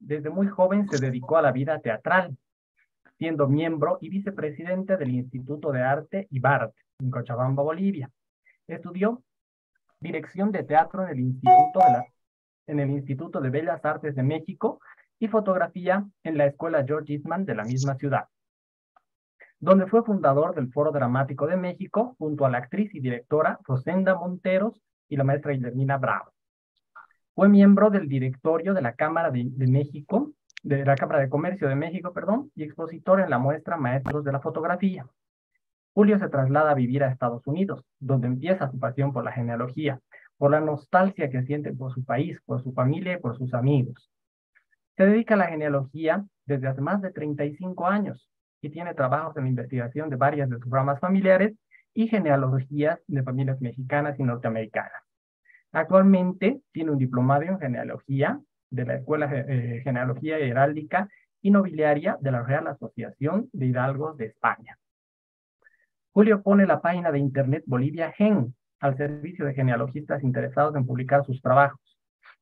desde muy joven se dedicó a la vida teatral, siendo miembro y vicepresidente del Instituto de Arte BART en Cochabamba, Bolivia. Estudió dirección de teatro en el Instituto de, en el Instituto de Bellas Artes de México y fotografía en la Escuela George Eastman de la misma ciudad, donde fue fundador del Foro Dramático de México junto a la actriz y directora Rosenda Monteros y la maestra Guillermina Bravo. Fue miembro del directorio de la Cámara de, México, de la Cámara de Comercio de México, perdón, y expositor en la muestra Maestros de la Fotografía. Julio se traslada a vivir a Estados Unidos, donde empieza su pasión por la genealogía, por la nostalgia que siente por su país, por su familia y por sus amigos. Se dedica a la genealogía desde hace más de 35 años y tiene trabajos en la investigación de varias de sus ramas familiares y genealogías de familias mexicanas y norteamericanas. Actualmente tiene un diplomado en genealogía de la Escuela de eh, Genealogía Heráldica y Nobiliaria de la Real Asociación de Hidalgos de España. Julio pone la página de internet Bolivia Gen al servicio de genealogistas interesados en publicar sus trabajos,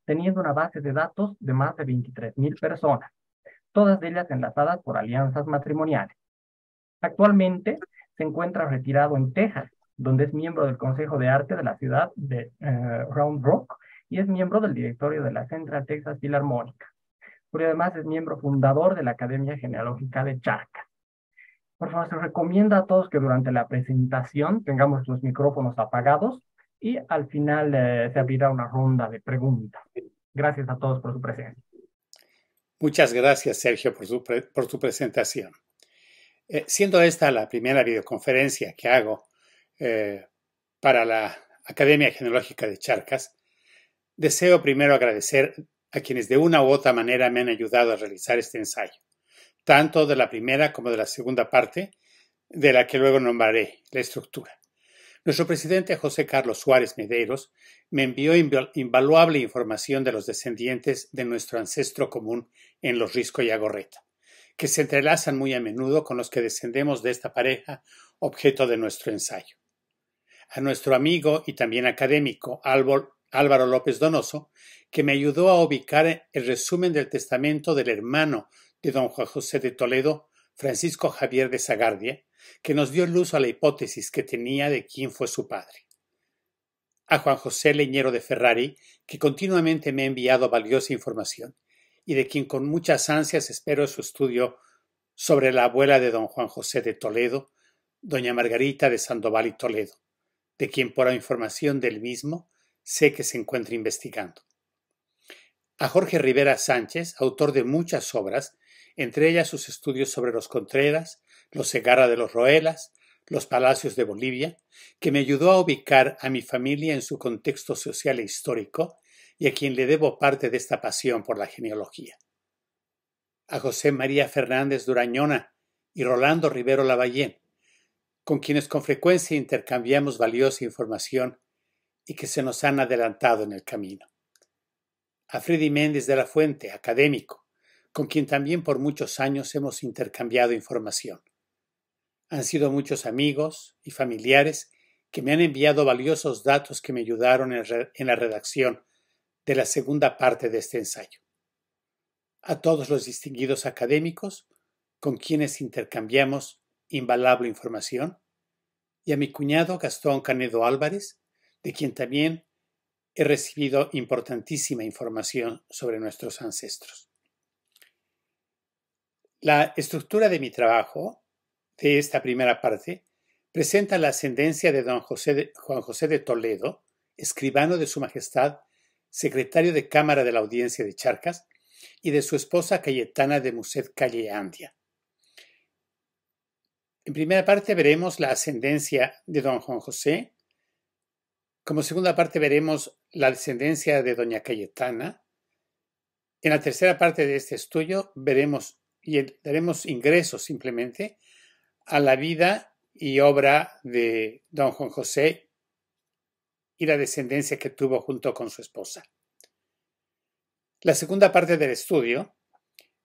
teniendo una base de datos de más de 23.000 personas, todas ellas enlazadas por alianzas matrimoniales. Actualmente se encuentra retirado en Texas, donde es miembro del Consejo de Arte de la ciudad de eh, Round Rock y es miembro del directorio de la Central Texas Filarmónica. pero además es miembro fundador de la Academia Genealógica de Charca. Por favor, se recomienda a todos que durante la presentación tengamos los micrófonos apagados y al final eh, se abrirá una ronda de preguntas. Gracias a todos por su presencia. Muchas gracias, Sergio, por, su por tu presentación. Eh, siendo esta la primera videoconferencia que hago eh, para la Academia Genealógica de Charcas, deseo primero agradecer a quienes de una u otra manera me han ayudado a realizar este ensayo, tanto de la primera como de la segunda parte, de la que luego nombraré la estructura. Nuestro presidente José Carlos Suárez Medeiros me envió invaluable información de los descendientes de nuestro ancestro común en los Risco y Agorreta, que se entrelazan muy a menudo con los que descendemos de esta pareja, objeto de nuestro ensayo a nuestro amigo y también académico Álvaro López Donoso, que me ayudó a ubicar el resumen del testamento del hermano de don Juan José de Toledo, Francisco Javier de Zagardia, que nos dio luz a la hipótesis que tenía de quién fue su padre. A Juan José Leñero de Ferrari, que continuamente me ha enviado valiosa información, y de quien con muchas ansias espero su estudio sobre la abuela de don Juan José de Toledo, doña Margarita de Sandoval y Toledo, de quien por la información del mismo sé que se encuentra investigando. A Jorge Rivera Sánchez, autor de muchas obras, entre ellas sus estudios sobre los Contreras, los Segarra de los Roelas, los Palacios de Bolivia, que me ayudó a ubicar a mi familia en su contexto social e histórico y a quien le debo parte de esta pasión por la genealogía. A José María Fernández Durañona y Rolando Rivero Lavallén, con quienes con frecuencia intercambiamos valiosa información y que se nos han adelantado en el camino. A Freddy Méndez de la Fuente, académico, con quien también por muchos años hemos intercambiado información. Han sido muchos amigos y familiares que me han enviado valiosos datos que me ayudaron en la redacción de la segunda parte de este ensayo. A todos los distinguidos académicos con quienes intercambiamos Invalable información, y a mi cuñado Gastón Canedo Álvarez, de quien también he recibido importantísima información sobre nuestros ancestros. La estructura de mi trabajo, de esta primera parte, presenta la ascendencia de don Juan José de Toledo, escribano de Su Majestad, secretario de Cámara de la Audiencia de Charcas, y de su esposa Cayetana de Muset Calle Andia. En primera parte veremos la ascendencia de don Juan José. Como segunda parte veremos la descendencia de doña Cayetana. En la tercera parte de este estudio veremos y daremos ingreso simplemente a la vida y obra de don Juan José y la descendencia que tuvo junto con su esposa. La segunda parte del estudio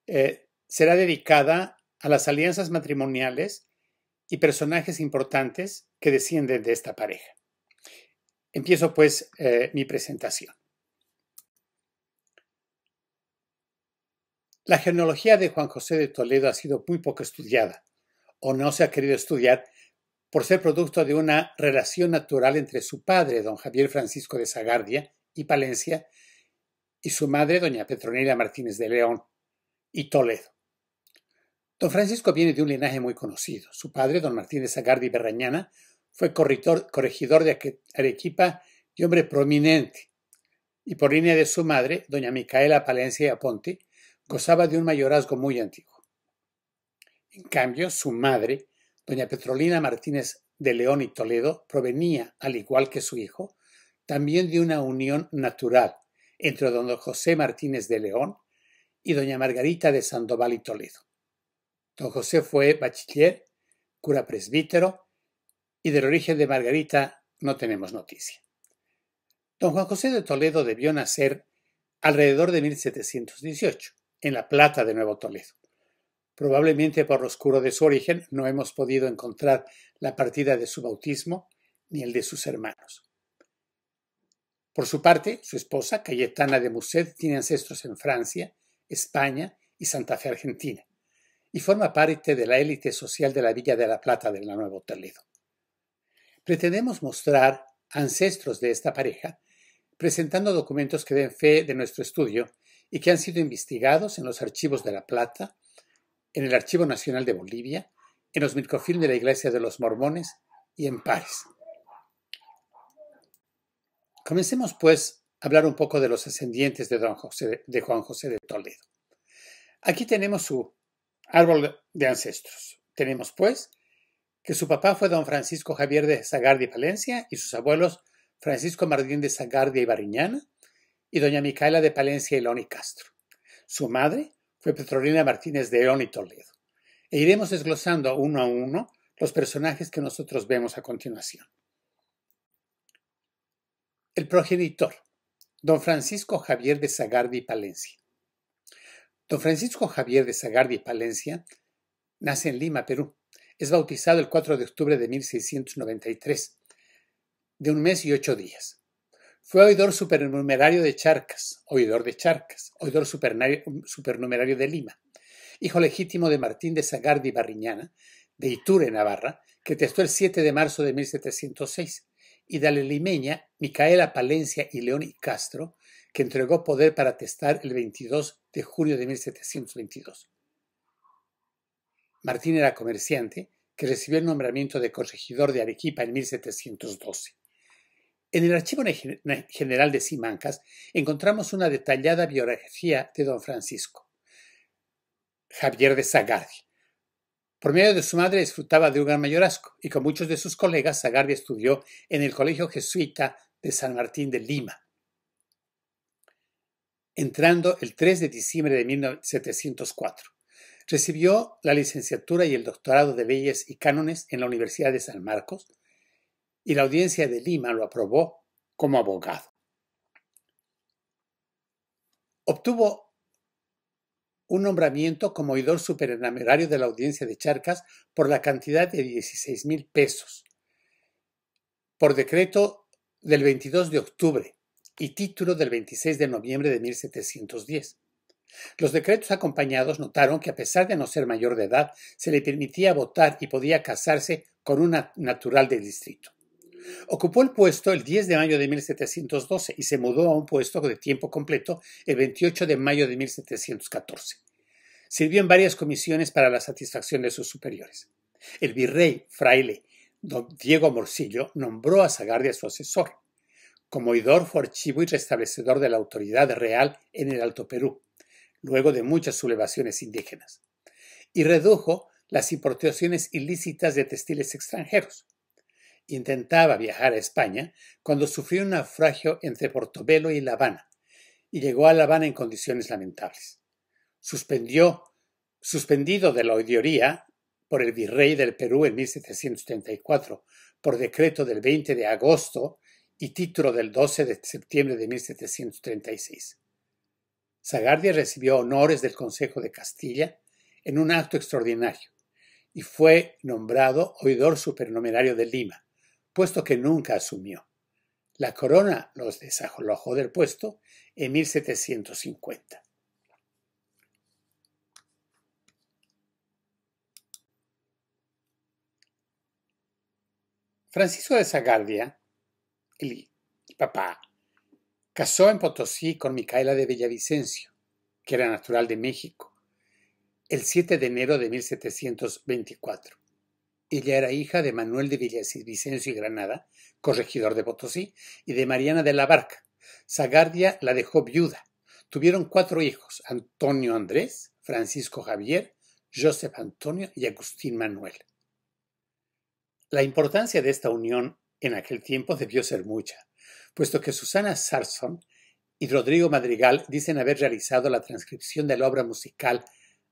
eh, será dedicada a las alianzas matrimoniales y personajes importantes que descienden de esta pareja. Empiezo pues eh, mi presentación. La genealogía de Juan José de Toledo ha sido muy poco estudiada, o no se ha querido estudiar, por ser producto de una relación natural entre su padre, don Javier Francisco de Zagardia y Palencia, y su madre, doña Petronila Martínez de León y Toledo. Don Francisco viene de un linaje muy conocido. Su padre, don Martínez Agardi Sagardi Berrañana, fue corregidor de Arequipa y hombre prominente. Y por línea de su madre, doña Micaela Palencia y Aponte, gozaba de un mayorazgo muy antiguo. En cambio, su madre, doña Petrolina Martínez de León y Toledo, provenía, al igual que su hijo, también de una unión natural entre don José Martínez de León y doña Margarita de Sandoval y Toledo. Don José fue bachiller, cura presbítero, y del origen de Margarita no tenemos noticia. Don Juan José de Toledo debió nacer alrededor de 1718, en La Plata de Nuevo Toledo. Probablemente por lo oscuro de su origen no hemos podido encontrar la partida de su bautismo ni el de sus hermanos. Por su parte, su esposa, Cayetana de Musset tiene ancestros en Francia, España y Santa Fe, Argentina y forma parte de la élite social de la Villa de la Plata de la Nueva Toledo. Pretendemos mostrar ancestros de esta pareja, presentando documentos que den fe de nuestro estudio y que han sido investigados en los archivos de La Plata, en el Archivo Nacional de Bolivia, en los microfilms de la Iglesia de los Mormones y en pares Comencemos, pues, a hablar un poco de los ascendientes de, don José, de Juan José de Toledo. Aquí tenemos su Árbol de ancestros. Tenemos, pues, que su papá fue don Francisco Javier de y Palencia y sus abuelos Francisco Martín de Zagardi y Bariñana y doña Micaela de Palencia y Loni Castro. Su madre fue Petrolina Martínez de León y Toledo. E iremos desglosando uno a uno los personajes que nosotros vemos a continuación. El progenitor, don Francisco Javier de Zagardi y Palencia. Don Francisco Javier de Sagardi Palencia nace en Lima, Perú. Es bautizado el 4 de octubre de 1693, de un mes y ocho días. Fue oidor supernumerario de Charcas, oidor de Charcas, oidor supernumerario de Lima, hijo legítimo de Martín de Sagardi Barriñana, de Iture, Navarra, que testó el 7 de marzo de 1706, y de la limeña Micaela Palencia y León y Castro, que entregó poder para testar el 22 de julio de 1722. Martín era comerciante que recibió el nombramiento de corregidor de Arequipa en 1712. En el Archivo General de Simancas encontramos una detallada biografía de don Francisco, Javier de Sagardi. Por medio de su madre disfrutaba de un gran mayorazgo y con muchos de sus colegas Sagardi estudió en el Colegio Jesuita de San Martín de Lima entrando el 3 de diciembre de 1704. Recibió la licenciatura y el doctorado de Leyes y Cánones en la Universidad de San Marcos y la audiencia de Lima lo aprobó como abogado. Obtuvo un nombramiento como oidor superenumerario de la audiencia de Charcas por la cantidad de 16 mil pesos, por decreto del 22 de octubre y título del 26 de noviembre de 1710. Los decretos acompañados notaron que a pesar de no ser mayor de edad, se le permitía votar y podía casarse con una natural del distrito. Ocupó el puesto el 10 de mayo de 1712 y se mudó a un puesto de tiempo completo el 28 de mayo de 1714. Sirvió en varias comisiones para la satisfacción de sus superiores. El virrey fraile don Diego Morcillo nombró a Sagardi a su asesor como oidor fue archivo y restablecedor de la autoridad real en el Alto Perú, luego de muchas sublevaciones indígenas, y redujo las importaciones ilícitas de textiles extranjeros. Intentaba viajar a España cuando sufrió un naufragio entre Portobelo y La Habana, y llegó a La Habana en condiciones lamentables. Suspendió, suspendido de la oidoría por el virrey del Perú en 1734 por decreto del 20 de agosto y título del 12 de septiembre de 1736. Sagardia recibió honores del Consejo de Castilla en un acto extraordinario y fue nombrado oidor supernumerario de Lima, puesto que nunca asumió. La corona los desalojó del puesto en 1750. Francisco de Sagardia papá, casó en Potosí con Micaela de Villavicencio, que era natural de México, el 7 de enero de 1724. Ella era hija de Manuel de Villavicencio y Granada, corregidor de Potosí, y de Mariana de la Barca. Zagardia la dejó viuda. Tuvieron cuatro hijos, Antonio Andrés, Francisco Javier, Joseph Antonio y Agustín Manuel. La importancia de esta unión en aquel tiempo debió ser mucha, puesto que Susana Sarson y Rodrigo Madrigal dicen haber realizado la transcripción de la obra musical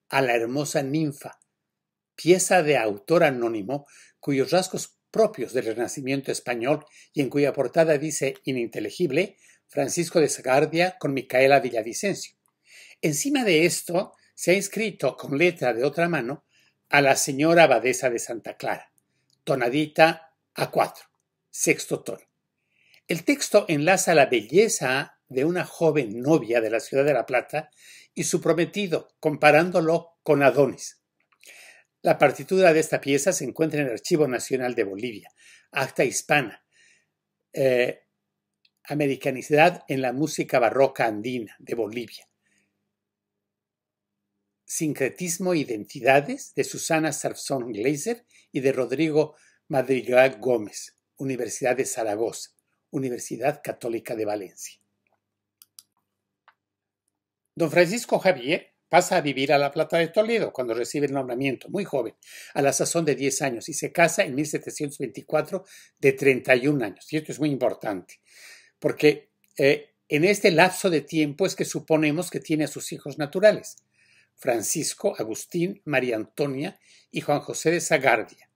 A la hermosa ninfa, pieza de autor anónimo cuyos rasgos propios del Renacimiento español y en cuya portada dice ininteligible Francisco de Sagardia con Micaela Villavicencio. Encima de esto se ha inscrito con letra de otra mano a la señora abadesa de Santa Clara, tonadita a cuatro sexto tono. El texto enlaza la belleza de una joven novia de la ciudad de La Plata y su prometido, comparándolo con Adonis. La partitura de esta pieza se encuentra en el Archivo Nacional de Bolivia, Acta Hispana, eh, Americanicidad en la Música Barroca Andina de Bolivia. Sincretismo e Identidades de Susana Sarfson Glazer y de Rodrigo Madrigal Gómez. Universidad de Zaragoza, Universidad Católica de Valencia. Don Francisco Javier pasa a vivir a La Plata de Toledo cuando recibe el nombramiento, muy joven, a la sazón de 10 años, y se casa en 1724 de 31 años. Y esto es muy importante, porque eh, en este lapso de tiempo es que suponemos que tiene a sus hijos naturales, Francisco, Agustín, María Antonia y Juan José de Zagardia.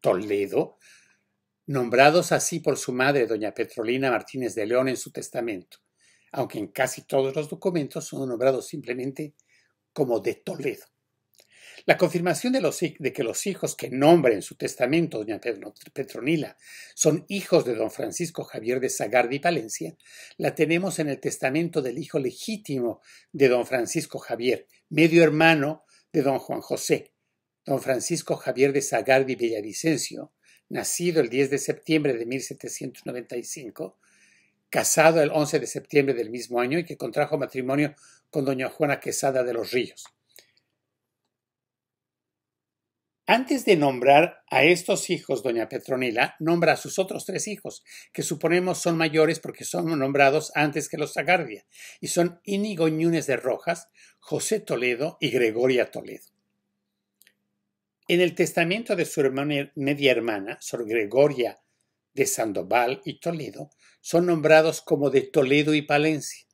Toledo nombrados así por su madre, doña Petrolina Martínez de León, en su testamento, aunque en casi todos los documentos son nombrados simplemente como de Toledo. La confirmación de, los, de que los hijos que nombra en su testamento doña Petronila son hijos de don Francisco Javier de Sagardi Palencia la tenemos en el testamento del hijo legítimo de don Francisco Javier, medio hermano de don Juan José, don Francisco Javier de Sagardi Villavicencio, nacido el 10 de septiembre de 1795, casado el 11 de septiembre del mismo año y que contrajo matrimonio con doña Juana Quesada de los Ríos. Antes de nombrar a estos hijos, doña Petronila nombra a sus otros tres hijos, que suponemos son mayores porque son nombrados antes que los Zagardia, y son Inigo Núñez de Rojas, José Toledo y Gregoria Toledo. En el testamento de su hermana, media hermana, Sor Gregoria de Sandoval y Toledo, son nombrados como de Toledo y Palencia.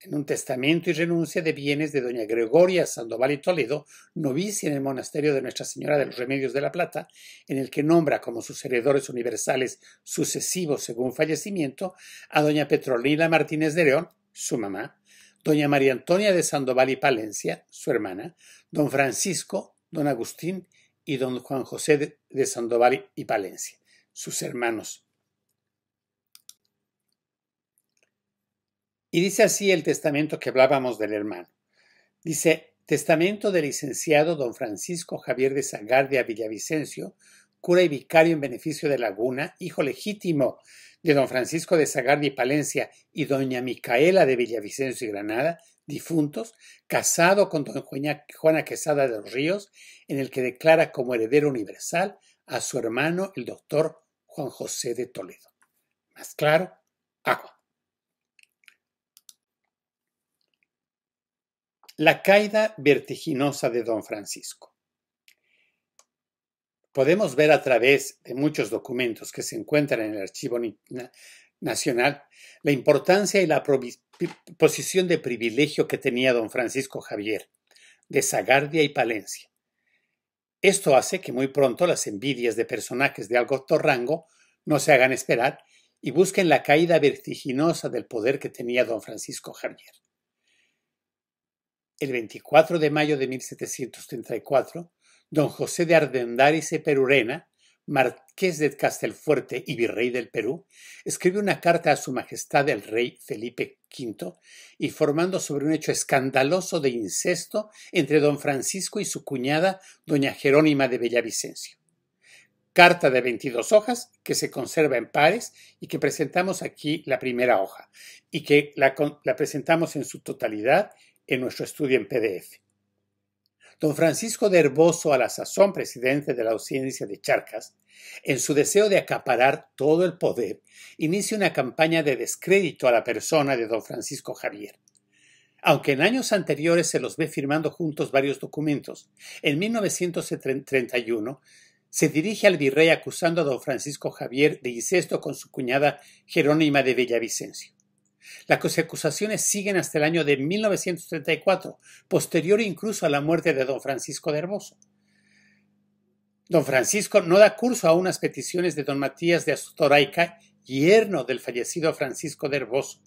En un testamento y renuncia de bienes de doña Gregoria Sandoval y Toledo, novicia en el monasterio de Nuestra Señora de los Remedios de la Plata, en el que nombra como sus heredores universales sucesivos según fallecimiento a doña Petrolina Martínez de León, su mamá, doña María Antonia de Sandoval y Palencia, su hermana, don Francisco don Agustín y don Juan José de Sandoval y Palencia, sus hermanos. Y dice así el testamento que hablábamos del hermano. Dice, testamento del licenciado don Francisco Javier de Sagardia Villavicencio, cura y vicario en beneficio de Laguna, hijo legítimo de don Francisco de Sagardi y Palencia y doña Micaela de Villavicencio y Granada, difuntos, casado con don Juana Quesada de los Ríos, en el que declara como heredero universal a su hermano el doctor Juan José de Toledo. Más claro, agua. La caída vertiginosa de don Francisco. Podemos ver a través de muchos documentos que se encuentran en el Archivo Nacional la importancia y la posición de privilegio que tenía don Francisco Javier, de Zagardia y Palencia. Esto hace que muy pronto las envidias de personajes de alto rango no se hagan esperar y busquen la caída vertiginosa del poder que tenía don Francisco Javier. El 24 de mayo de 1734, don José de Ardendáriz Perurena, marqués de Castelfuerte y virrey del Perú, escribió una carta a su Majestad el rey Felipe V, informando sobre un hecho escandaloso de incesto entre don Francisco y su cuñada, doña Jerónima de Bellavicencio. Carta de 22 hojas que se conserva en pares y que presentamos aquí la primera hoja y que la, la presentamos en su totalidad en nuestro estudio en PDF don Francisco de Herboso, a la sazón presidente de la Audiencia de Charcas, en su deseo de acaparar todo el poder, inicia una campaña de descrédito a la persona de don Francisco Javier. Aunque en años anteriores se los ve firmando juntos varios documentos, en 1931 se dirige al virrey acusando a don Francisco Javier de incesto con su cuñada Jerónima de Bellavicencio. Las acusaciones siguen hasta el año de 1934, posterior incluso a la muerte de don Francisco de Herboso. Don Francisco no da curso a unas peticiones de don Matías de Astoraica, yerno del fallecido Francisco de Herboso.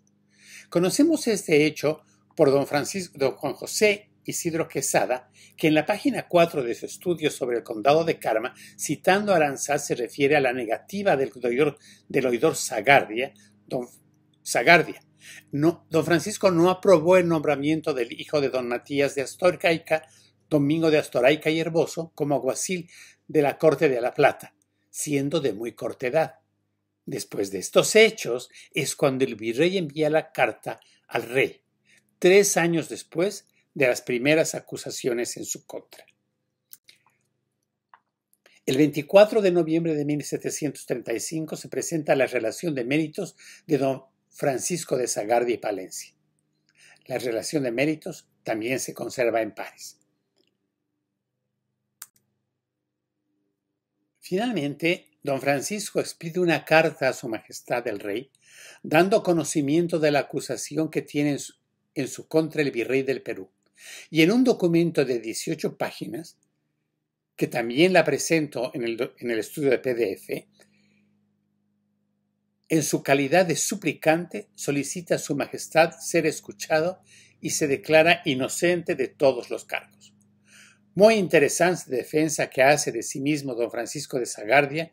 Conocemos este hecho por don, Francisco, Juan José Isidro Quesada, que en la página 4 de su estudio sobre el condado de Carma, citando a Aranzá, se refiere a la negativa del oidor, del oidor no, don Francisco no aprobó el nombramiento del hijo de don Matías de Astorcaica, Domingo de Astoraica y Herboso, como aguacil de la Corte de La Plata, siendo de muy corta edad. Después de estos hechos es cuando el virrey envía la carta al rey, tres años después de las primeras acusaciones en su contra. El 24 de noviembre de 1735 se presenta la relación de méritos de don Francisco de Sagardi y Palencia. La relación de méritos también se conserva en París. Finalmente, don Francisco expide una carta a su Majestad el Rey, dando conocimiento de la acusación que tiene en su, contra el virrey del Perú, y en un documento de 18 páginas, que también la presento en el, en el estudio de PDF, en su calidad de suplicante solicita a su Majestad ser escuchado y se declara inocente de todos los cargos. Muy interesante defensa que hace de sí mismo don Francisco de Sagardia,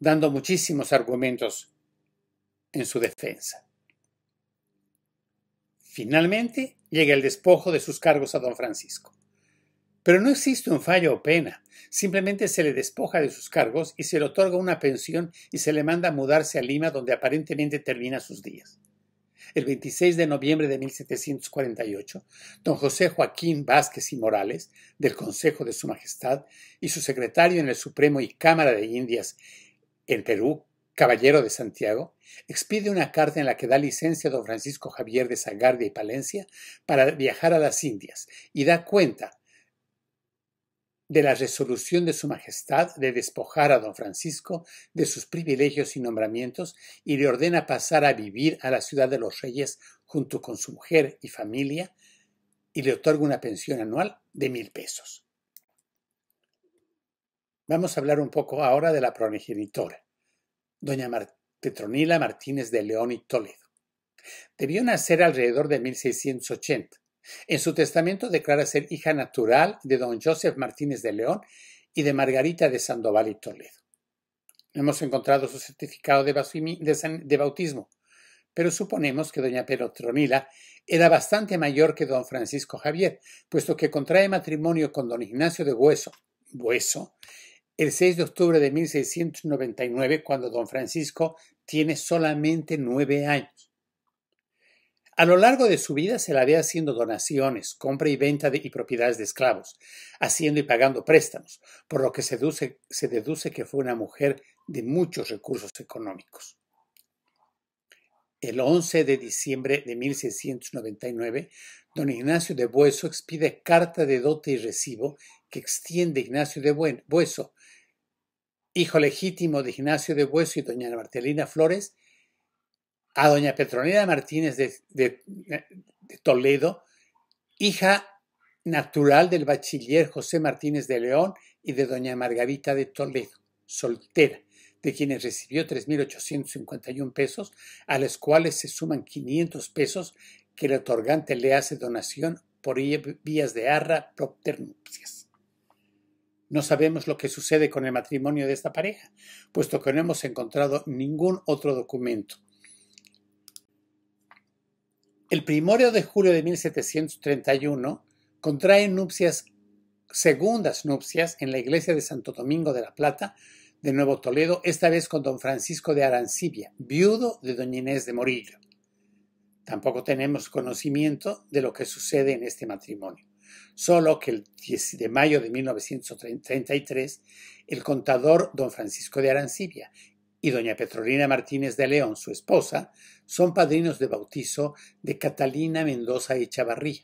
dando muchísimos argumentos en su defensa. Finalmente llega el despojo de sus cargos a don Francisco. Pero no existe un fallo o pena. Simplemente se le despoja de sus cargos y se le otorga una pensión y se le manda a mudarse a Lima donde aparentemente termina sus días. El 26 de noviembre de 1748, don José Joaquín Vázquez y Morales, del Consejo de Su Majestad, y su secretario en el Supremo y Cámara de Indias en Perú, Caballero de Santiago, expide una carta en la que da licencia a don Francisco Javier de Zagardia y Palencia para viajar a las Indias y da cuenta de la resolución de Su Majestad de despojar a don Francisco de sus privilegios y nombramientos y le ordena pasar a vivir a la ciudad de los reyes junto con su mujer y familia y le otorga una pensión anual de mil pesos. Vamos a hablar un poco ahora de la progenitora, doña Petronila Martínez de León y Toledo. Debió nacer alrededor de 1680 en su testamento declara ser hija natural de don Joseph Martínez de León y de Margarita de Sandoval y Toledo. Hemos encontrado su certificado de bautismo, pero suponemos que doña Tronila era bastante mayor que don Francisco Javier, puesto que contrae matrimonio con don Ignacio de Hueso, Hueso el 6 de octubre de 1699, cuando don Francisco tiene solamente nueve años. A lo largo de su vida se la ve haciendo donaciones, compra y venta y propiedades de esclavos, haciendo y pagando préstamos, por lo que se deduce, se deduce que fue una mujer de muchos recursos económicos. El 11 de diciembre de 1699, don Ignacio de Bueso expide carta de dote y recibo que extiende Ignacio de Bueso, hijo legítimo de Ignacio de Bueso y doña Martelina Flores, a doña Petronila Martínez eh, de, Toledo, hija natural del bachiller José Martínez de León y de doña Margarita de Toledo, soltera, de quienes recibió 3.851 pesos, a los cuales se suman 500 pesos que el otorgante le hace donación por vías de arra propternupcias. No sabemos lo que sucede con el matrimonio de esta pareja, puesto que no hemos encontrado ningún otro documento, el primorio de julio de 1731 contrae nupcias, segundas nupcias, en la iglesia de Santo Domingo de la Plata, de Nuevo Toledo, esta vez con don Francisco de Arancibia, viudo de doña Inés de Morillo. Tampoco tenemos conocimiento de lo que sucede en este matrimonio, solo que el 10 de mayo de 1933 el contador don Francisco de Arancibia y doña Petrolina Martínez de León, su esposa, son padrinos de bautizo de Catalina Mendoza y Chavarría,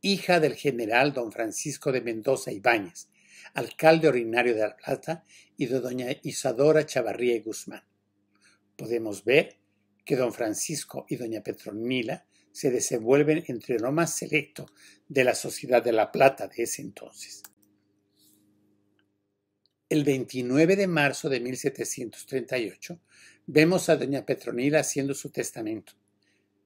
hija del general don Francisco de Mendoza Ibáñez, alcalde ordinario de La Plata, y de doña Isadora Chavarría y Guzmán. Podemos ver que don Francisco y doña Petronila se desenvuelven entre lo más selecto de la sociedad de La Plata de ese entonces. El 29 de marzo de 1738 vemos a doña Petronila haciendo su testamento.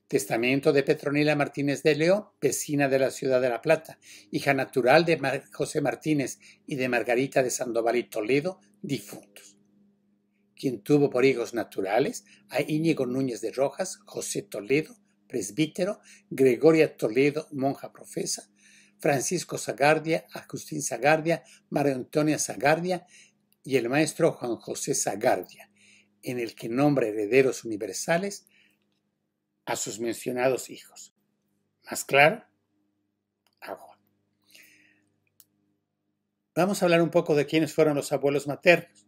Testamento de Petronila Martínez de León, vecina de la ciudad de La Plata, hija natural de José Martínez y de Margarita de Sandoval y Toledo, difuntos. Quien tuvo por hijos naturales a Íñigo Núñez de Rojas, José Toledo, presbítero, Gregoria Toledo, monja profesa, Francisco Zagardia, Agustín Zagardia, María Antonia Zagardia y el maestro Juan José Zagardia, en el que nombra herederos universales a sus mencionados hijos. ¿Más claro? Juan. Vamos a hablar un poco de quiénes fueron los abuelos maternos.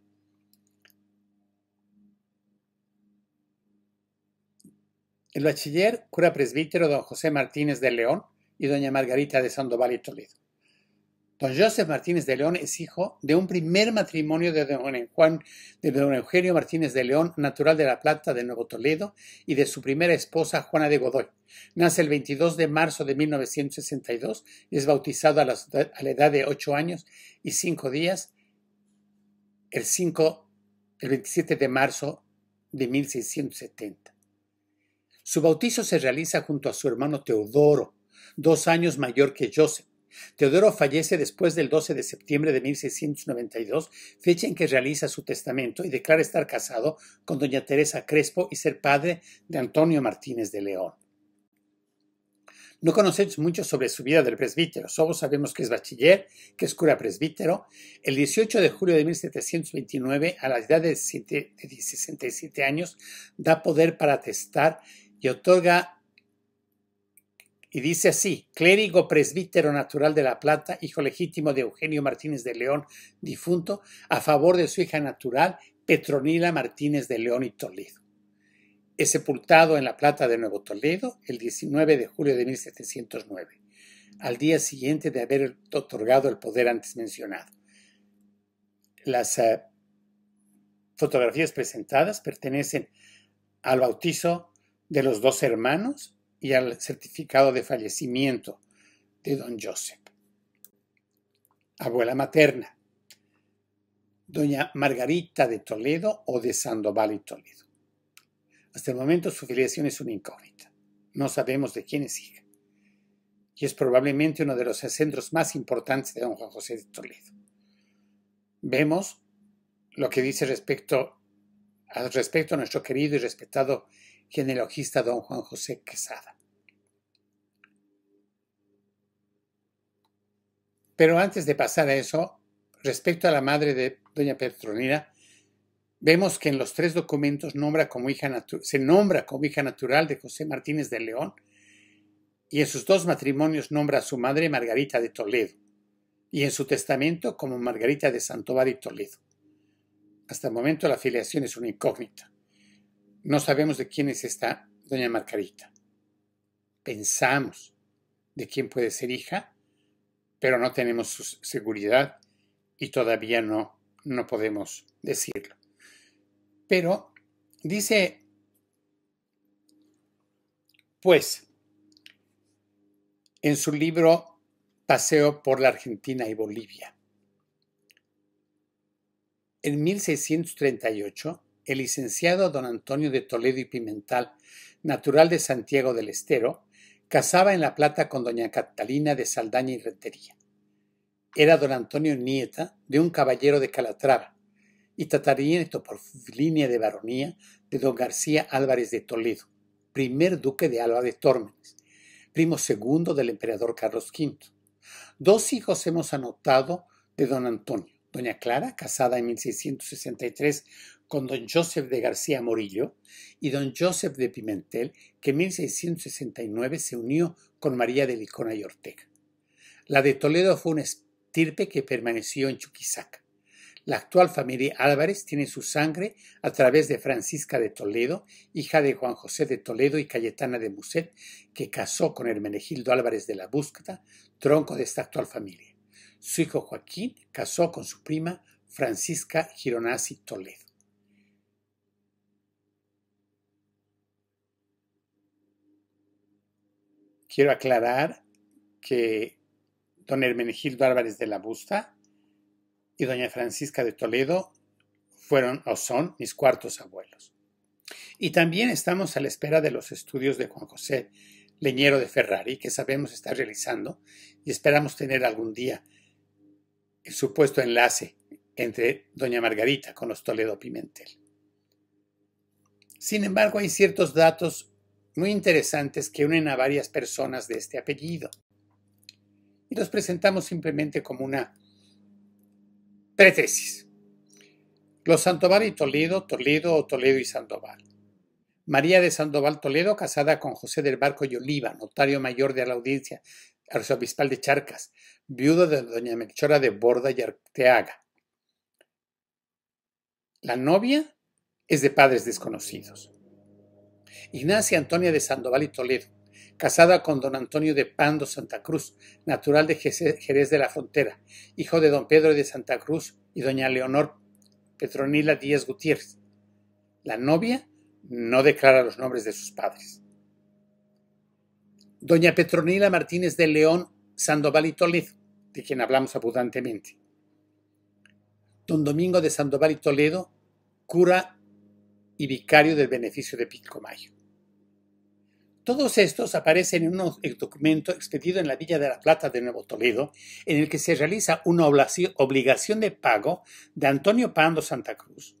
El bachiller cura presbítero don José Martínez de León y doña Margarita de Sandoval y Toledo. Don Joseph Martínez de León es hijo de un primer matrimonio de don e- Juan de don Eugenio Martínez de León, natural de La Plata de Nuevo Toledo, y de su primera esposa Juana de Godoy. Nace el 22 de marzo de 1962, es bautizado a la, edad de 8 años y 5 días, el 5, el 27 de marzo de 1670. Su bautizo se realiza junto a su hermano Teodoro, dos años mayor que Joseph. Teodoro fallece después del 12 de septiembre de 1692, fecha en que realiza su testamento y declara estar casado con doña Teresa Crespo y ser padre de Antonio Martínez de León. No conocemos mucho sobre su vida del presbítero, solo sabemos que es bachiller, que es cura presbítero. El 18 de julio de 1729, a la edad de, 67 años, da poder para testar y otorga y dice así, clérigo presbítero natural de La Plata, hijo legítimo de Eugenio Martínez de León, difunto, a favor de su hija natural, Petronila Martínez de León y Toledo. Es sepultado en La Plata de Nuevo Toledo el 19 de julio de 1709, al día siguiente de haber otorgado el poder antes mencionado. Las eh, fotografías presentadas pertenecen al bautizo de los dos hermanos y al certificado de fallecimiento de don Joseph. Abuela materna, doña Margarita de Toledo o de Sandoval y Toledo. Hasta el momento su filiación es una incógnita. No sabemos de quién es hija. Y es probablemente uno de los centros más importantes de don Juan José de Toledo. Vemos lo que dice respecto, al respecto a nuestro querido y respetado genealogista don Juan José Quesada. Pero antes de pasar a eso, respecto a la madre de doña Petronila, vemos que en los tres documentos se nombra como hija natural de José Martínez de León y en sus dos matrimonios nombra a su madre Margarita de Toledo y en su testamento como Margarita de Santobar y Toledo. Hasta el momento la filiación es una incógnita. No sabemos de quién es esta doña Margarita. Pensamos de quién puede ser hija, pero no tenemos su seguridad y todavía no, no podemos decirlo. Pero dice, pues, en su libro Paseo por la Argentina y Bolivia, en 1638, el licenciado don Antonio de Toledo y Pimental, natural de Santiago del Estero, casaba en La Plata con doña Catalina de Saldaña y Rentería. Era don Antonio nieta de un caballero de Calatrava y tatarinieto por línea de baronía de don García Álvarez de Toledo, primer duque de Alba de Tórmenes, primo segundo del emperador Carlos V. Dos hijos hemos anotado de don Antonio, doña Clara, casada en 1663 con don Joseph de García Morillo y don Joseph de Pimentel, que en 1669 se unió con María de Licona y Ortega. La de Toledo fue una estirpe que permaneció en Chuquisaca. La actual familia Álvarez tiene su sangre a través de Francisca de Toledo, hija de Juan José de Toledo y Cayetana de Muset, que casó con Hermenegildo Álvarez de la Búsqueda, tronco de esta actual familia. Su hijo Joaquín casó con su prima Francisca Gironazzi Toledo. quiero aclarar que don Hermenegildo Álvarez de la Busta y doña Francisca de Toledo fueron o son mis cuartos abuelos. Y también estamos a la espera de los estudios de Juan José Leñero de Ferrari, que sabemos está realizando y esperamos tener algún día el supuesto enlace entre doña Margarita con los Toledo Pimentel. Sin embargo, hay ciertos datos muy interesantes que unen a varias personas de este apellido. Y los presentamos simplemente como una pretesis. Los Sandoval y Toledo, Toledo o Toledo y Sandoval. María de Sandoval Toledo, casada con José del Barco y Oliva, notario mayor de la audiencia, arzobispal de Charcas, viudo de doña Melchora de Borda y Arteaga. La novia es de padres desconocidos. Ignacia Antonia de Sandoval y Toledo, casada con don Antonio de Pando Santa Cruz, natural de Jerez de la Frontera, hijo de don Pedro de Santa Cruz y doña Leonor Petronila Díaz Gutiérrez. La novia no declara los nombres de sus padres. Doña Petronila Martínez de León Sandoval y Toledo, de quien hablamos abundantemente. Don Domingo de Sandoval y Toledo, cura y vicario del beneficio de Pilcomayo. Todos estos aparecen en un documento expedido en la Villa de la Plata de Nuevo Toledo, en el que se realiza una obligación de pago de Antonio Pando Santa Cruz,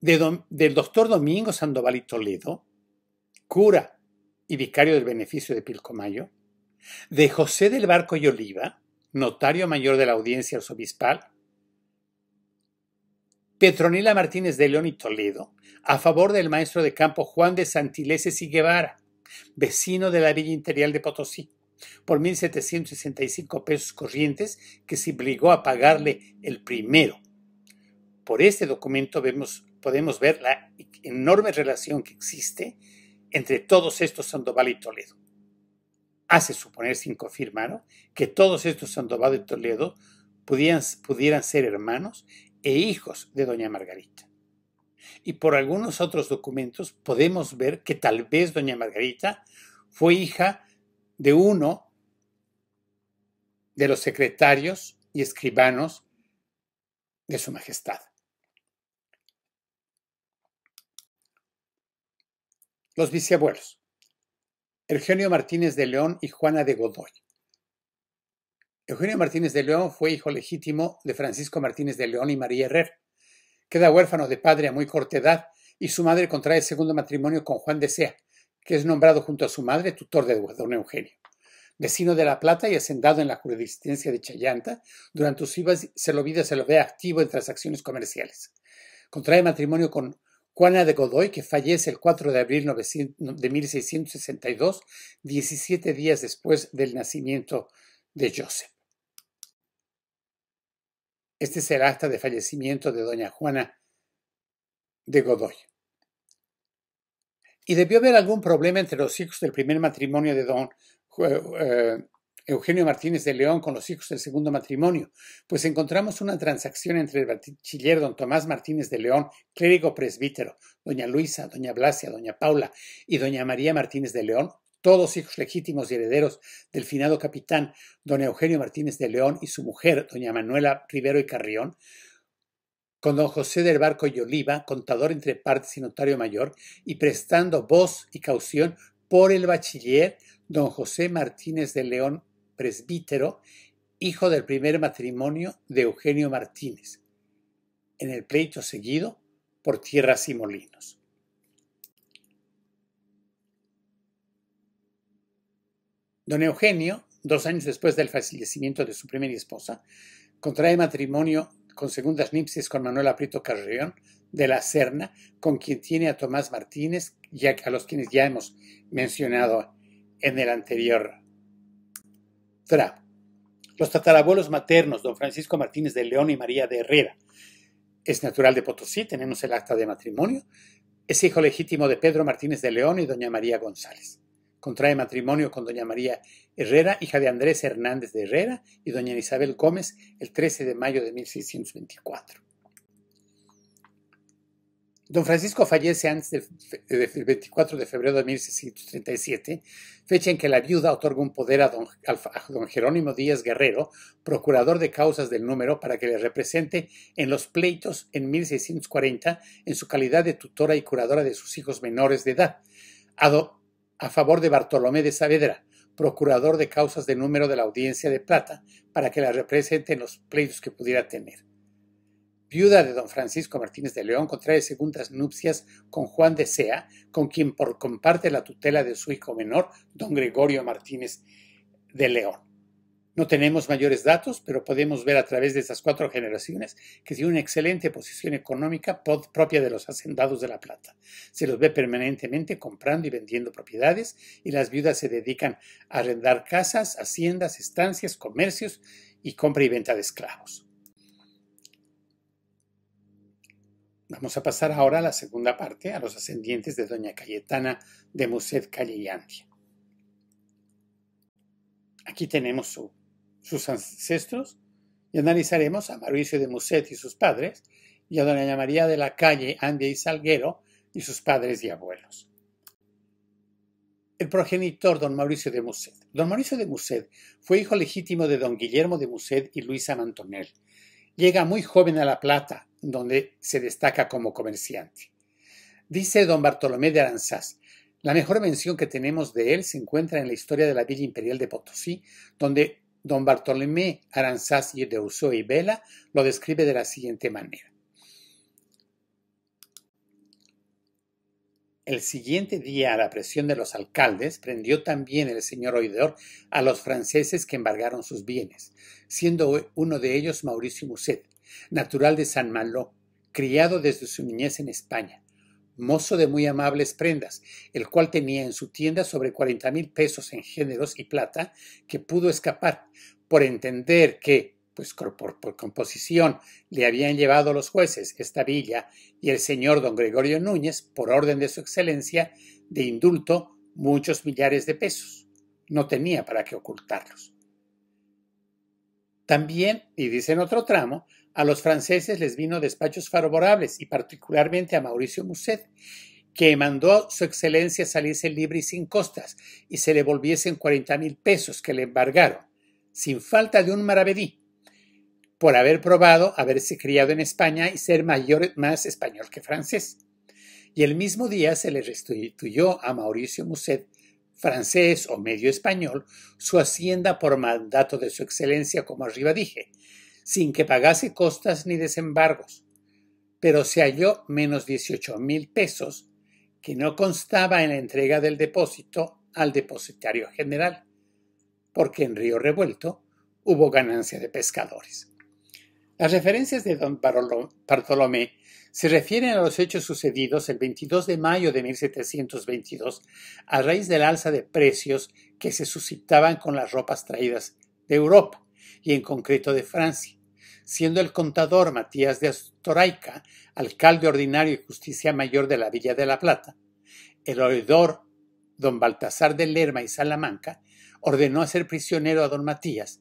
del doctor Domingo Sandoval y Toledo, cura y vicario del beneficio de Pilcomayo, de José del Barco y Oliva, notario mayor de la audiencia arzobispal, Petronila Martínez de León y Toledo, a favor del maestro de campo Juan de Santileses y Guevara, vecino de la Villa Imperial de Potosí, por 1.765 pesos corrientes que se obligó a pagarle el primero. Por este documento vemos, podemos ver la enorme relación que existe entre todos estos Sandoval y Toledo. Hace suponer, sin confirmar, que todos estos Sandoval y Toledo pudieran ser hermanos e hijos de doña Margarita. Y por algunos otros documentos podemos ver que tal vez doña Margarita fue hija de uno de los secretarios y escribanos de su majestad. Los viceabuelos. Eugenio Martínez de León y Juana de Godoy. Eugenio Martínez de León fue hijo legítimo de Francisco Martínez de León y María Herrera. Queda huérfano de padre a muy corta edad y su madre contrae segundo matrimonio con Juan de Sea, que es nombrado junto a su madre tutor de don Eugenio. Vecino de La Plata y hacendado en la jurisdicción de Chayanta, durante sus lo vida se lo ve activo en transacciones comerciales. Contrae matrimonio con Juana de Godoy, que fallece el 4 de abril de 1662, 17 días después del nacimiento de Joseph. Este es el acta de fallecimiento de doña Juana de Godoy. Y debió haber algún problema entre los hijos del primer matrimonio de don eh, Eugenio Martínez de León con los hijos del segundo matrimonio, pues encontramos una transacción entre el bachiller don Tomás Martínez de León, clérigo presbítero, doña Luisa, doña Blasia, doña Paula y doña María Martínez de León, todos hijos legítimos y herederos del finado capitán don Eugenio Martínez de León y su mujer, doña Manuela Rivero y Carrión, con don José del Barco y Oliva, contador entre partes y notario mayor, y prestando voz y caución por el bachiller don José Martínez de León, presbítero, hijo del primer matrimonio de Eugenio Martínez, en el pleito seguido por tierras y molinos. Don Eugenio, dos años después del fallecimiento de su primera esposa, contrae matrimonio con segundas nupcias con Manuela Aprieto Carrión de la Serna, con quien tiene a Tomás Martínez, ya, a los quienes ya hemos mencionado en el anterior tramo. Los tatarabuelos maternos, don Francisco Martínez de León y María de Herrera, es natural de Potosí, tenemos el acta de matrimonio, es hijo legítimo de Pedro Martínez de León y doña María González. Contrae matrimonio con doña María Herrera, hija de Andrés Hernández de Herrera y doña Isabel Gómez, el 13 de mayo de 1624. Don Francisco fallece antes del 24 de febrero de 1637, fecha en que la viuda otorga un poder a don, Jerónimo Díaz Guerrero, procurador de causas del número, para que le represente en los pleitos en 1640 en su calidad de tutora y curadora de sus hijos menores de edad a favor de Bartolomé de Saavedra, procurador de causas de número de la Audiencia de Plata, para que la represente en los pleitos que pudiera tener. Viuda de don Francisco Martínez de León, contrae segundas nupcias con Juan de Sea, con quien por comparte la tutela de su hijo menor, don Gregorio Martínez de León. No tenemos mayores datos, pero podemos ver a través de estas cuatro generaciones que tiene una excelente posición económica propia de los hacendados de La Plata. Se los ve permanentemente comprando y vendiendo propiedades y las viudas se dedican a arrendar casas, haciendas, estancias, comercios y compra y venta de esclavos. Vamos a pasar ahora a la segunda parte, a los ascendientes de Doña Cayetana de Muset Calle Aquí tenemos su sus ancestros y analizaremos a Mauricio de Muset y sus padres y a doña María de la Calle, Andia y Salguero y sus padres y abuelos. El progenitor don Mauricio de Muset. Don Mauricio de Muset fue hijo legítimo de don Guillermo de Muset y Luisa Mantonel. Llega muy joven a La Plata, donde se destaca como comerciante. Dice don Bartolomé de Aranzaz, la mejor mención que tenemos de él se encuentra en la historia de la Villa Imperial de Potosí, donde Don Bartolomé y de Uso y Vela lo describe de la siguiente manera. El siguiente día, a la presión de los alcaldes, prendió también el señor oidor a los franceses que embargaron sus bienes, siendo uno de ellos Mauricio Muset, natural de San Malo, criado desde su niñez en España mozo de muy amables prendas, el cual tenía en su tienda sobre cuarenta mil pesos en géneros y plata, que pudo escapar, por entender que, pues por, composición, le habían llevado los jueces esta villa y el señor don Gregorio Núñez, por orden de su excelencia, de indulto muchos millares de pesos. No tenía para qué ocultarlos. También, y dice en otro tramo, a los franceses les vino despachos favorables y particularmente a Mauricio Musset, que mandó su excelencia saliese libre y sin costas y se le volviesen cuarenta mil pesos que le embargaron, sin falta de un maravedí, por haber probado haberse criado en España y ser mayor, más español que francés. Y el mismo día se le restituyó a Mauricio Musset francés o medio español, su hacienda por mandato de su excelencia, como arriba dije, sin que pagase costas ni desembargos, pero se halló menos 18 mil pesos que no constaba en la entrega del depósito al depositario general, porque en Río Revuelto hubo ganancia de pescadores. Las referencias de don Bartolomé se refieren a los hechos sucedidos el 22 de mayo de 1722 a raíz del alza de precios que se suscitaban con las ropas traídas de Europa y en concreto de Francia, siendo el contador Matías de Astoraica alcalde ordinario y justicia mayor de la Villa de la Plata. El oidor don Baltasar de Lerma y Salamanca ordenó hacer prisionero a don Matías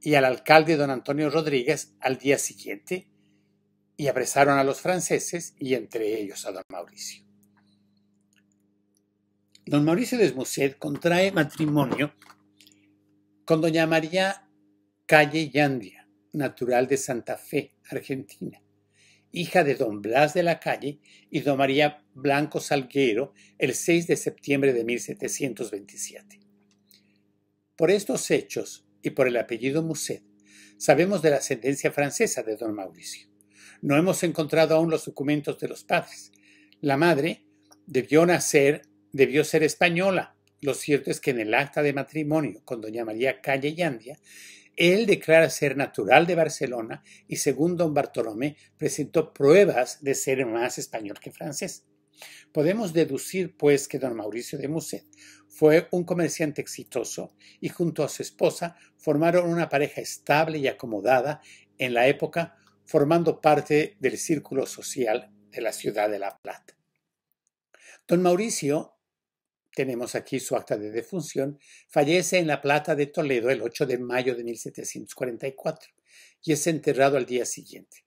y al alcalde don Antonio Rodríguez al día siguiente y apresaron a los franceses y entre ellos a don Mauricio. Don Mauricio Desmousset contrae matrimonio con doña María Calle Yandia, natural de Santa Fe, Argentina, hija de don Blas de la Calle y don María Blanco Salguero, el 6 de septiembre de 1727. Por estos hechos y por el apellido Musset, sabemos de la ascendencia francesa de don Mauricio. No hemos encontrado aún los documentos de los padres. La madre debió nacer, debió ser española. Lo cierto es que en el acta de matrimonio con doña María Calle Yandia él declara ser natural de Barcelona y según don Bartolomé presentó pruebas de ser más español que francés. Podemos deducir, pues, que don Mauricio de Musset fue un comerciante exitoso y junto a su esposa formaron una pareja estable y acomodada en la época, formando parte del círculo social de la ciudad de La Plata. Don Mauricio tenemos aquí su acta de defunción, fallece en La Plata de Toledo el 8 de mayo de 1744 y es enterrado al día siguiente.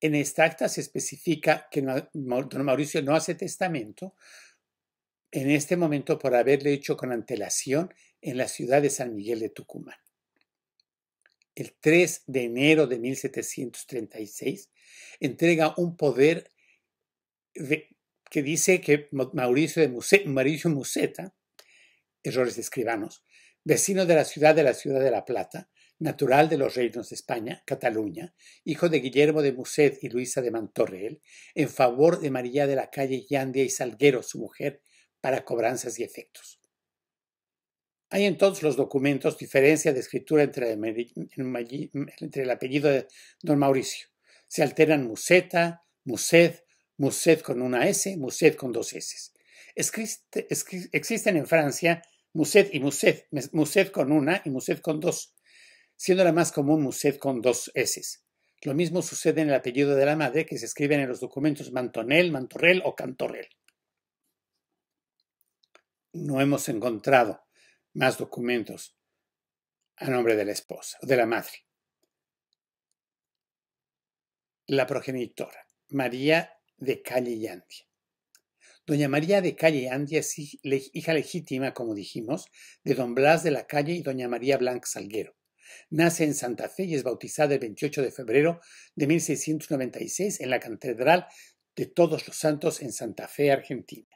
En esta acta se especifica que don Mauricio no hace testamento en este momento por haberle hecho con antelación en la ciudad de San Miguel de Tucumán. El 3 de enero de 1736 entrega un poder que dice que Mauricio, de Museta, errores de escribanos, vecino de la ciudad de la ciudad de La Plata, natural de los reinos de España, Cataluña, hijo de Guillermo de Muset y Luisa de Mantorrel, en favor de María de la calle Yandia y Salguero, su mujer, para cobranzas y efectos. Hay en todos los documentos diferencia de escritura entre el, entre el apellido de don Mauricio. Se alteran Museta, Muset, Musset con una S, Musset con dos S. Este, existen en Francia Muset y Musset, Musset con una y Musset con dos, siendo la más común Musset con dos S. Lo mismo sucede en el apellido de la madre que se escriben en los documentos Mantonel, Mantorrel o Cantorrel. No hemos encontrado más documentos a nombre de la esposa, de la madre. La progenitora, María de Calle y Doña María de Calle y es hija legítima, como dijimos, de don Blas de la Calle y doña María Blanc Salguero. Nace en Santa Fe y es bautizada el 28 de febrero de 1696 en la Catedral de Todos los Santos en Santa Fe, Argentina.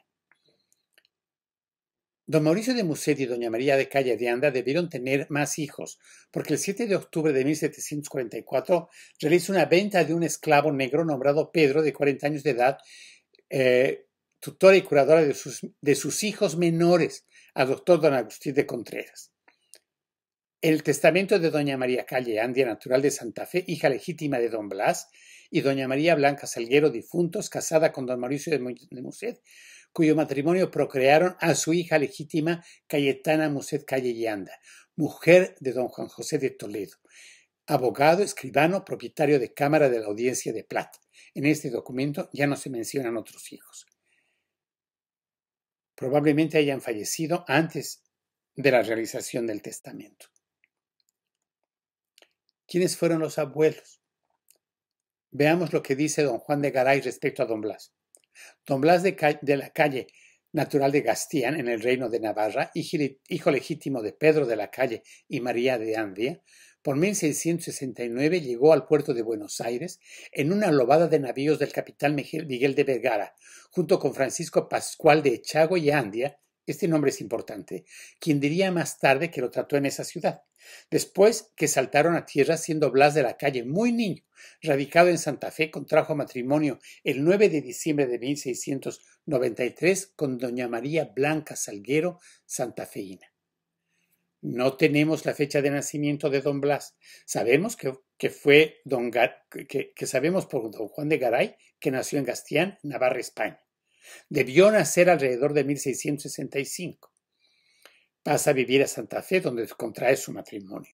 Don Mauricio de Muset y doña María de Calle de Anda debieron tener más hijos, porque el 7 de octubre de 1744 realiza una venta de un esclavo negro nombrado Pedro, de 40 años de edad, eh, tutora y curadora de sus, hijos menores, a doctor don Agustín de Contreras. El testamento de doña María Calle Andia, natural de Santa Fe, hija legítima de don Blas, y doña María Blanca Salguero, difuntos, casada con don Mauricio de Muset, cuyo matrimonio procrearon a su hija legítima Cayetana Muset Calle Yanda, mujer de don Juan José de Toledo, abogado, escribano, propietario de Cámara de la Audiencia de Plata. En este documento ya no se mencionan otros hijos. Probablemente hayan fallecido antes de la realización del testamento. ¿Quiénes fueron los abuelos? Veamos lo que dice don Juan de Garay respecto a don Blas. Don Blas de, la Calle, natural de Gastián, en el reino de Navarra, hijo legítimo de Pedro de la Calle y María de Andia, por llegó al puerto de Buenos Aires en una lobada de navíos del capitán Miguel de Vergara, junto con Francisco Pascual de echago y Andia, este nombre es importante, quien diría más tarde que lo trató en esa ciudad, después que saltaron a tierra siendo Blas de la calle muy niño, radicado en Santa Fe, contrajo matrimonio el 9 de diciembre de 1693 con doña María Blanca Salguero, santafeína. No tenemos la fecha de nacimiento de don Blas. Sabemos que, fue don que, que sabemos por don Juan de Garay que nació en Gastián, Navarra, España. Debió nacer alrededor de 1665. Pasa a vivir a Santa Fe, donde contrae su matrimonio.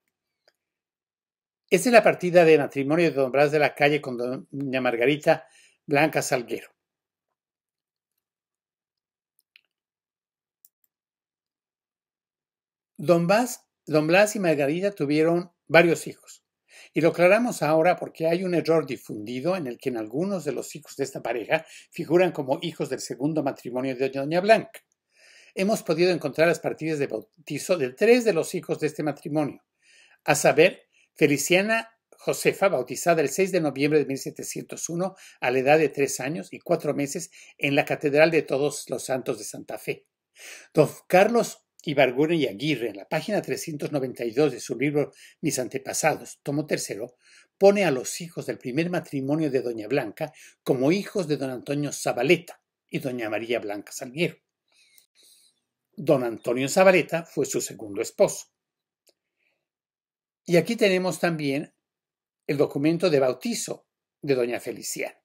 Esta es la partida de matrimonio de Don Blas de la Calle con Doña Margarita Blanca Salguero. Don Blas, Don Blas y Margarita tuvieron varios hijos. Y lo aclaramos ahora porque hay un error difundido en el que algunos de los hijos de esta pareja figuran como hijos del segundo matrimonio de Doña Blanca. Hemos podido encontrar las partidas de bautizo de tres de los hijos de este matrimonio, a saber, Feliciana Josefa, bautizada el 6 de noviembre de 1701 a la edad de tres años y cuatro meses en la Catedral de Todos los Santos de Santa Fe. Don Carlos Ibarburu y Aguirre, en la página 392 de su libro Mis antepasados, tomo tercero, pone a los hijos del primer matrimonio de Doña Blanca como hijos de don Antonio Zabaleta y doña María Blanca Salguero. Don Antonio Zabaleta fue su segundo esposo. Y aquí tenemos también el documento de bautizo de doña Feliciana.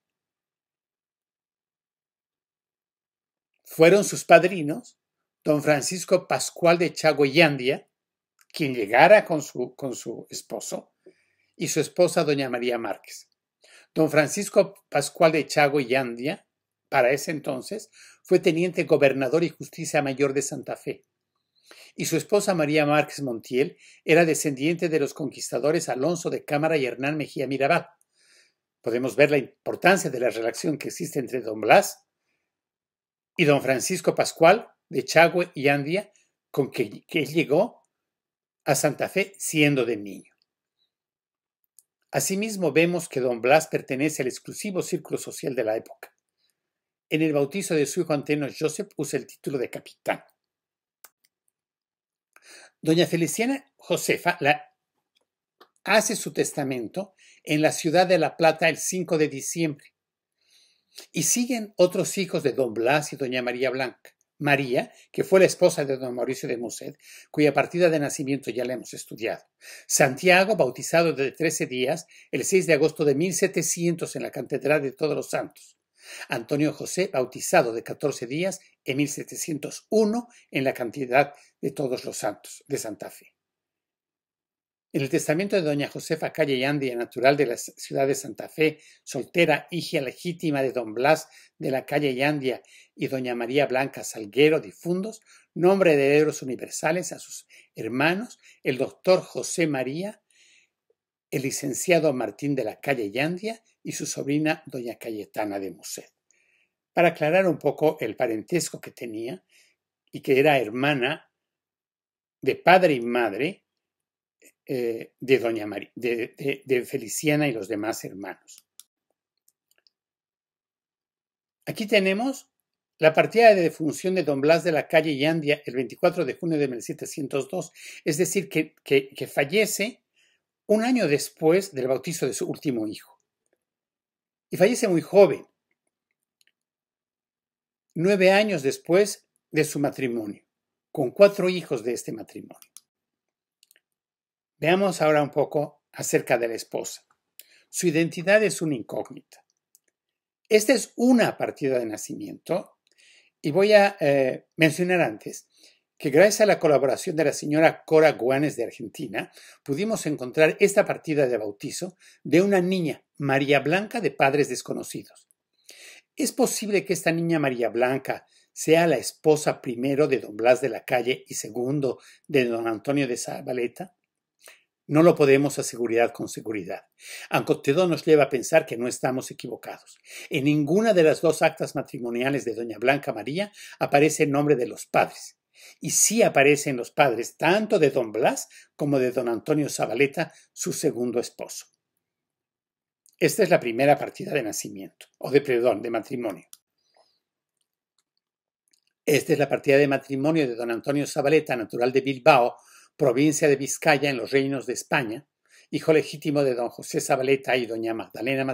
Fueron sus padrinos don Francisco Pascual de Chagoyandia, quien llegara con su, con su esposo, y su esposa doña María Márquez. Don Francisco Pascual de Chagoyandia, para ese entonces, fue teniente gobernador y justicia mayor de Santa Fe y su esposa María Márquez Montiel era descendiente de los conquistadores Alonso de Cámara y Hernán Mejía Mirabal. Podemos ver la importancia de la relación que existe entre don Blas y don Francisco Pascual de Chagüe y Andia con que, él llegó a Santa Fe siendo de niño. Asimismo, vemos que don Blas pertenece al exclusivo círculo social de la época. En el bautizo de su hijo Anteno Joseph usa el título de capitán. Doña Feliciana Josefa la hace su testamento en la ciudad de La Plata el 5 de diciembre. Y siguen otros hijos de don Blas y doña María Blanca. María, que fue la esposa de don Mauricio de Muset, cuya partida de nacimiento ya la hemos estudiado. Santiago, bautizado de trece días, el 6 de agosto de 1700 en la Catedral de Todos los Santos. Antonio José, bautizado de catorce días en 1701 en la Cantidad de Todos los Santos de Santa Fe. En el testamento de doña Josefa Calle Yandia, natural de la ciudad de Santa Fe, soltera hija legítima de don Blas de la calle Yandia y doña María Blanca Salguero, difundos, nombre de herederos universales a sus hermanos, el doctor José María, el licenciado Martín de la calle Yandia y su sobrina doña Cayetana de Musset. Para aclarar un poco el parentesco que tenía y que era hermana de padre y madre, eh, de, Doña María, de, Feliciana y los demás hermanos. Aquí tenemos la partida de defunción de Don Blas de la calle Yandia el 24 de junio de 1702, es decir, que, fallece un año después del bautizo de su último hijo. Y fallece muy joven, nueve años después de su matrimonio, con cuatro hijos de este matrimonio. Veamos ahora un poco acerca de la esposa. Su identidad es una incógnita. Esta es una partida de nacimiento y voy a eh, mencionar antes que gracias a la colaboración de la señora Cora Guanes de Argentina pudimos encontrar esta partida de bautizo de una niña, María Blanca, de padres desconocidos. Es posible que esta niña María Blanca sea la esposa primero de don Blas de la Calle y segundo de don Antonio de Zabaleta. No lo podemos asegurar con seguridad. Aunque nos lleva a pensar que no estamos equivocados. En ninguna de las dos actas matrimoniales de doña Blanca María aparece el nombre de los padres. Y sí aparecen los padres tanto de don Blas como de don Antonio Zabaleta, su segundo esposo. Esta es la primera partida de nacimiento, o de perdón, de matrimonio. Esta es la partida de matrimonio de don Antonio Zabaleta, natural de Bilbao, provincia de Vizcaya en los reinos de España, hijo legítimo de don José Zabaleta y doña Magdalena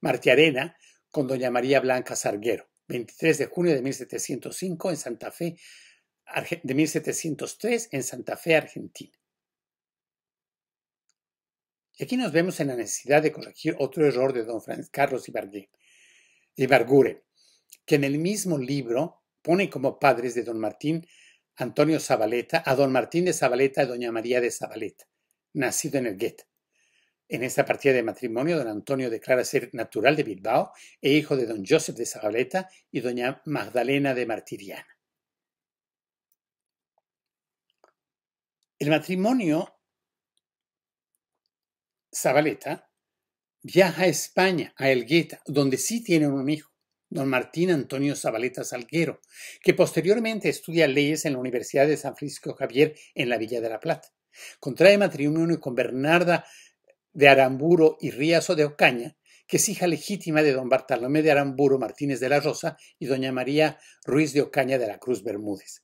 Martiarena, con doña María Blanca Sarguero, 23 de junio de en Santa Fe, de 1703 en Santa Fe, Argentina. Y aquí nos vemos en la necesidad de corregir otro error de don Franz Carlos Ibargure, que en el mismo libro pone como padres de don Martín Antonio Zabaleta, a don Martín de Zabaleta y doña María de Zabaleta, nacido en el Elgueta. En esta partida de matrimonio, don Antonio declara ser natural de Bilbao e hijo de don Joseph de Zabaleta y doña Magdalena de Martiriana. El matrimonio Zabaleta viaja a España, a el Elgueta, donde sí tiene un hijo don Martín Antonio Zabaleta Salguero, que posteriormente estudia leyes en la Universidad de San Francisco Javier en la Villa de la Plata. Contrae matrimonio con Bernarda de Aramburo y Riazo de Ocaña, que es hija legítima de don Bartolomé de Aramburo Martínez de la Rosa y doña María Ruiz de Ocaña de la Cruz Bermúdez.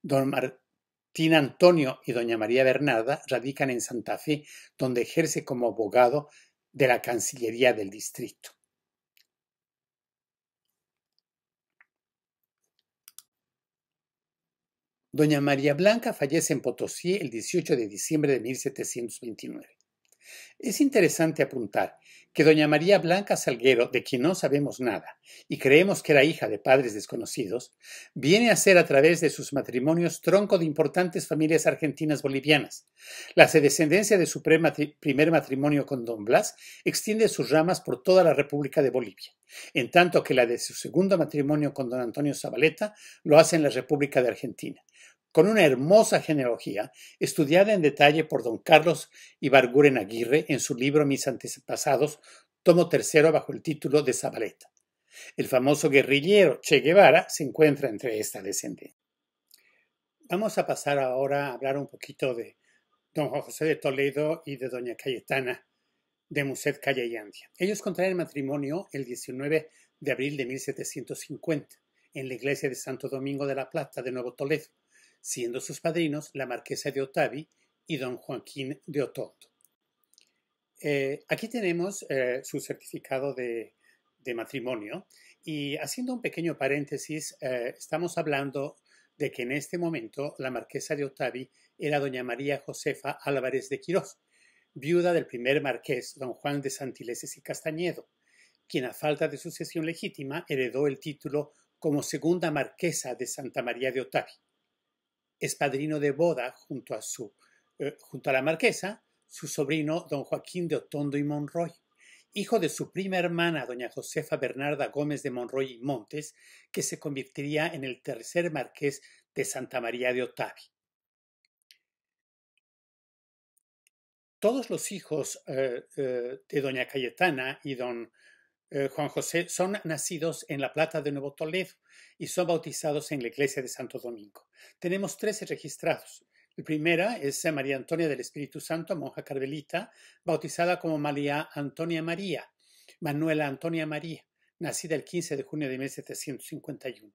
Don Martín Antonio y doña María Bernarda radican en Santa Fe, donde ejerce como abogado de la Cancillería del Distrito. Doña María Blanca fallece en Potosí el 18 de diciembre de 1729. Es interesante apuntar que doña María Blanca Salguero, de quien no sabemos nada y creemos que era hija de padres desconocidos, viene a ser a través de sus matrimonios tronco de importantes familias argentinas bolivianas. La descendencia de su primer matrimonio con don Blas extiende sus ramas por toda la República de Bolivia, en tanto que la de su segundo matrimonio con don Antonio Zabaleta lo hace en la República de Argentina con una hermosa genealogía estudiada en detalle por don Carlos Ibarguren Aguirre en su libro Mis antepasados, tomo tercero bajo el título de Zabaleta. El famoso guerrillero Che Guevara se encuentra entre esta descendencia. Vamos a pasar ahora a hablar un poquito de don José de Toledo y de doña Cayetana de Muset Calle y Andia. Ellos contraen matrimonio el 19 de abril de 1750 en la iglesia de Santo Domingo de la Plata de Nuevo Toledo siendo sus padrinos la marquesa de Otavi y don Joaquín de Ototo. Eh, aquí tenemos eh, su certificado de, matrimonio y haciendo un pequeño paréntesis, eh, estamos hablando de que en este momento la marquesa de Otavi era doña María Josefa Álvarez de Quirós, viuda del primer marqués don Juan de Santileses y Castañedo, quien a falta de sucesión legítima heredó el título como segunda marquesa de Santa María de Otavi es padrino de boda junto a, su, eh, junto a la marquesa, su sobrino don Joaquín de Otondo y Monroy, hijo de su prima hermana doña Josefa Bernarda Gómez de Monroy y Montes, que se convertiría en el tercer marqués de Santa María de Otavi. Todos los hijos eh, eh, de doña Cayetana y don eh, Juan José son nacidos en La Plata de Nuevo Toledo y son bautizados en la iglesia de Santo Domingo. Tenemos 13 registrados. La primera es María Antonia del Espíritu Santo, monja carmelita, bautizada como María Antonia María, Manuela Antonia María, nacida el 15 de junio de 1751.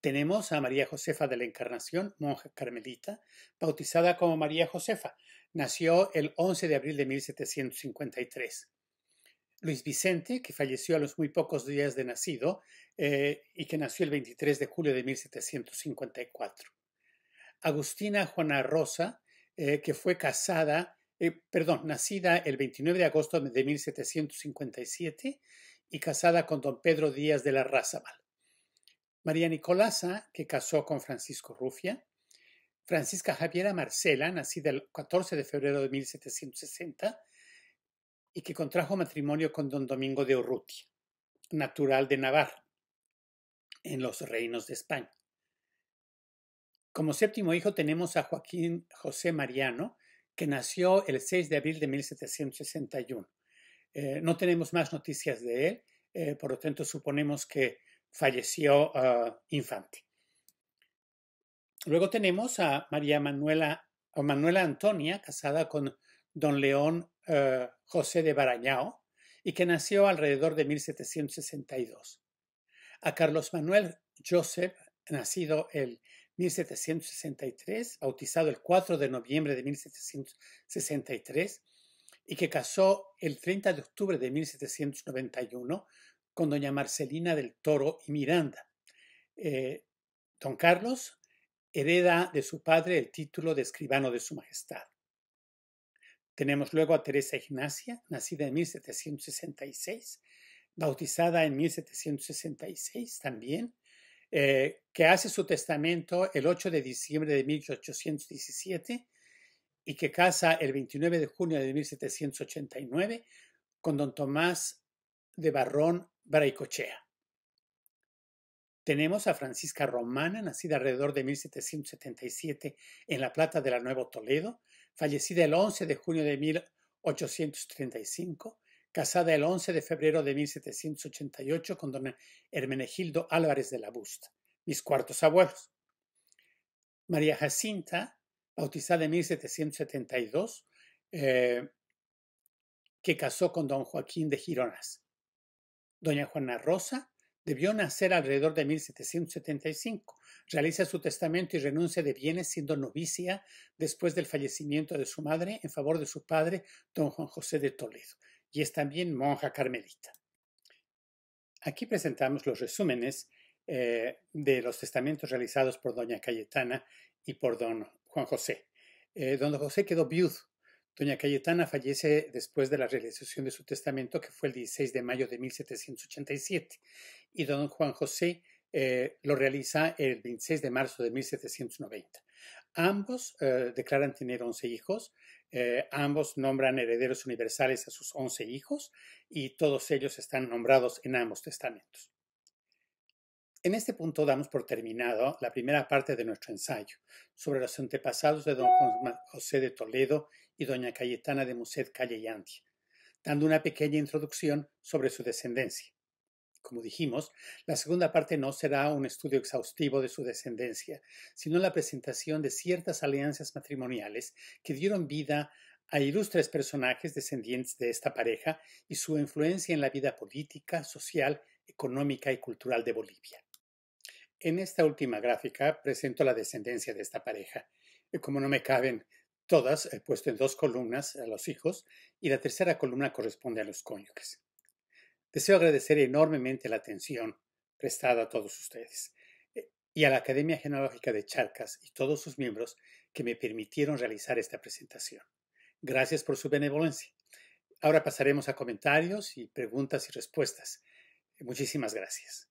Tenemos a María Josefa de la Encarnación, monja carmelita, bautizada como María Josefa. Nació el 11 de abril de 1753. Luis Vicente, que falleció a los muy pocos días de nacido eh, y que nació el 23 de julio de 1754. Agustina Juana Rosa, eh, que fue casada, eh, perdón, nacida el 29 de agosto de 1757 y casada con don Pedro Díaz de la Razabal. María Nicolasa, que casó con Francisco Rufia. Francisca Javiera Marcela, nacida el 14 de febrero de 1760 y que contrajo matrimonio con don Domingo de Urrutia, natural de Navarra, en los reinos de España. Como séptimo hijo tenemos a Joaquín José Mariano, que nació el 6 de abril de 1761. Eh, no tenemos más noticias de él, eh, por lo tanto suponemos que falleció ah, infante. Luego tenemos a María Manuela o Manuela Antonia, casada con don León eh, José de Barañao y que nació alrededor de 1762. A Carlos Manuel Joseph, nacido el 1763, bautizado el 4 de noviembre de 1763, y que casó el 30 de octubre de 1791 con doña Marcelina del Toro y Miranda. Eh, don Carlos hereda de su padre el título de escribano de su majestad. Tenemos luego a Teresa Ignacia, nacida en 1766, bautizada en 1766 también, eh, que hace su testamento el 8 de diciembre de 1817 y que casa el 29 de junio de 1789 con don Tomás de Barrón Braicochea. Tenemos a Francisca Romana, nacida alrededor de 1777 en La Plata de la Nueva Toledo, fallecida el 11 de junio de 1835, casada el 11 de febrero de 1788 con don Hermenegildo Álvarez de la Busta, mis cuartos abuelos. María Jacinta, bautizada en 1772, eh, que casó con don Joaquín de Gironas. Doña Juana Rosa, Debió nacer alrededor de 1775. Realiza su testamento y renuncia de bienes siendo novicia después del fallecimiento de su madre en favor de su padre, don Juan José de Toledo, y es también monja carmelita. Aquí presentamos los resúmenes eh, de los testamentos realizados por doña Cayetana y por don Juan José. Eh, don José quedó viudo Doña Cayetana fallece después de la realización de su testamento, que fue el 16 de mayo de 1787 y don Juan José eh, lo realiza el 26 de marzo de 1790. Ambos eh, declaran tener 11 hijos, eh, ambos nombran herederos universales a sus 11 hijos y todos ellos están nombrados en ambos testamentos. En este punto damos por terminado la primera parte de nuestro ensayo sobre los antepasados de don Juan José de Toledo y doña Cayetana de Muset Calle y dando una pequeña introducción sobre su descendencia. Como dijimos, la segunda parte no será un estudio exhaustivo de su descendencia, sino la presentación de ciertas alianzas matrimoniales que dieron vida a ilustres personajes descendientes de esta pareja y su influencia en la vida política, social, económica y cultural de Bolivia. En esta última gráfica presento la descendencia de esta pareja. Como no me caben todas, he puesto en dos columnas a los hijos y la tercera columna corresponde a los cónyuges. Deseo agradecer enormemente la atención prestada a todos ustedes eh, y a la Academia Genealógica de Charcas y todos sus miembros que me permitieron realizar esta presentación. Gracias por su benevolencia. Ahora pasaremos a comentarios y preguntas y respuestas. Muchísimas gracias.